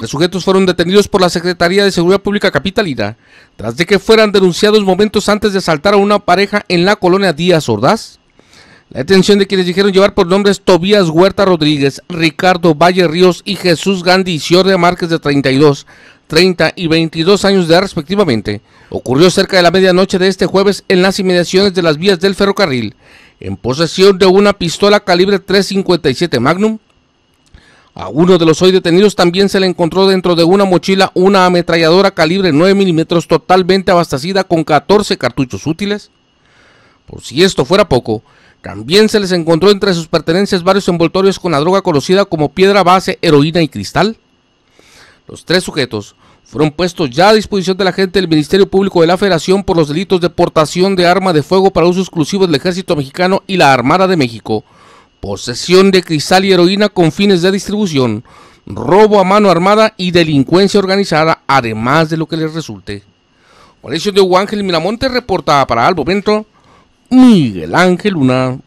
Los sujetos fueron detenidos por la Secretaría de Seguridad Pública Capitalina tras de que fueran denunciados momentos antes de asaltar a una pareja en la colonia Díaz Ordaz. La detención de quienes dijeron llevar por nombres Tobías Huerta Rodríguez, Ricardo Valle Ríos y Jesús Gandhi y Márquez de 32, 30 y 22 años de edad respectivamente, ocurrió cerca de la medianoche de este jueves en las inmediaciones de las vías del ferrocarril, en posesión de una pistola calibre 357 Magnum, a uno de los hoy detenidos también se le encontró dentro de una mochila una ametralladora calibre 9 milímetros totalmente abastecida con 14 cartuchos útiles. Por si esto fuera poco, también se les encontró entre sus pertenencias varios envoltorios con la droga conocida como piedra base, heroína y cristal. Los tres sujetos fueron puestos ya a disposición de la gente del Ministerio Público de la Federación por los delitos de portación de arma de fuego para uso exclusivo del Ejército Mexicano y la Armada de México, posesión de cristal y heroína con fines de distribución, robo a mano armada y delincuencia organizada, además de lo que les resulte. Con de Juan Ángel Miramonte reportada para Albo Miguel Ángel Luna.